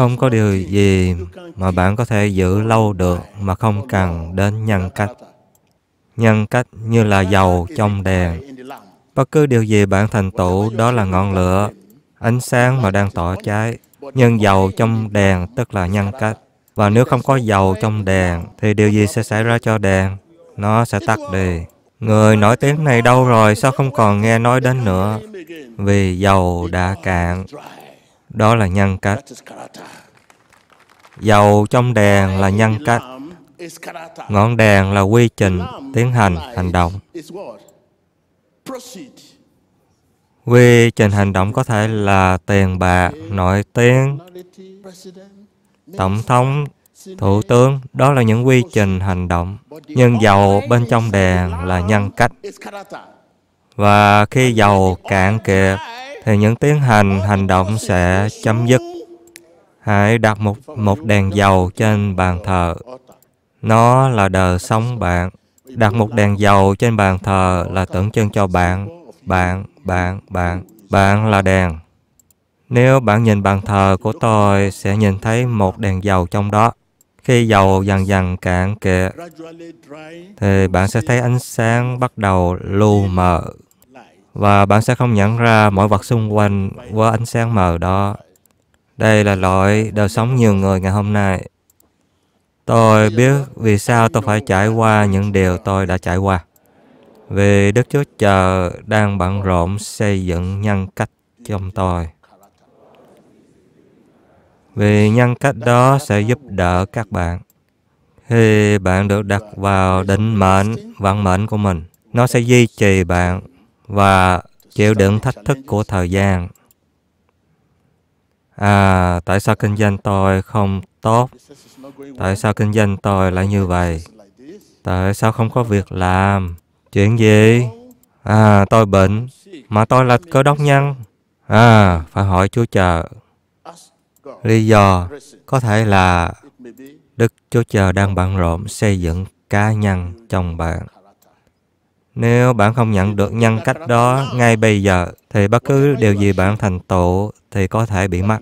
Không có điều gì mà bạn có thể giữ lâu được mà không cần đến nhân cách. Nhân cách như là dầu trong đèn. Bất cứ điều gì bạn thành tựu đó là ngọn lửa, ánh sáng mà đang tỏ cháy. Nhưng dầu trong đèn tức là nhân cách. Và nếu không có dầu trong đèn thì điều gì sẽ xảy ra cho đèn? Nó sẽ tắt đi. Người nổi tiếng này đâu rồi? Sao không còn nghe nói đến nữa? Vì dầu đã cạn đó là nhân cách dầu trong đèn là nhân cách ngọn đèn là quy trình tiến hành hành động quy trình hành động có thể là tiền bạc nổi tiếng tổng thống thủ tướng đó là những quy trình hành động nhưng dầu bên trong đèn là nhân cách và khi dầu cạn kiệt thì những tiến hành hành động sẽ chấm dứt hãy đặt một một đèn dầu trên bàn thờ nó là đời sống bạn đặt một đèn dầu trên bàn thờ là tưởng chân cho bạn bạn bạn bạn bạn là đèn nếu bạn nhìn bàn thờ của tôi sẽ nhìn thấy một đèn dầu trong đó khi dầu dần dần cạn kệ thì bạn sẽ thấy ánh sáng bắt đầu lu mờ và bạn sẽ không nhận ra mọi vật xung quanh qua ánh sáng mờ đó. Đây là loại đời sống nhiều người ngày hôm nay. Tôi biết vì sao tôi phải trải qua những điều tôi đã trải qua. Vì Đức Chúa Trời đang bận rộn xây dựng nhân cách trong tôi. Vì nhân cách đó sẽ giúp đỡ các bạn. Khi bạn được đặt vào định mệnh, vận mệnh của mình, nó sẽ duy trì bạn và chịu đựng thách thức của thời gian. À, tại sao kinh doanh tôi không tốt? Tại sao kinh doanh tôi lại như vậy? Tại sao không có việc làm? Chuyện gì? À, tôi bệnh, mà tôi là cơ đốc nhân. À, phải hỏi Chúa chờ Lý do có thể là Đức Chúa chờ đang bận rộn xây dựng cá nhân trong bạn. Nếu bạn không nhận được nhân cách đó ngay bây giờ, thì bất cứ điều gì bạn thành tựu thì có thể bị mất.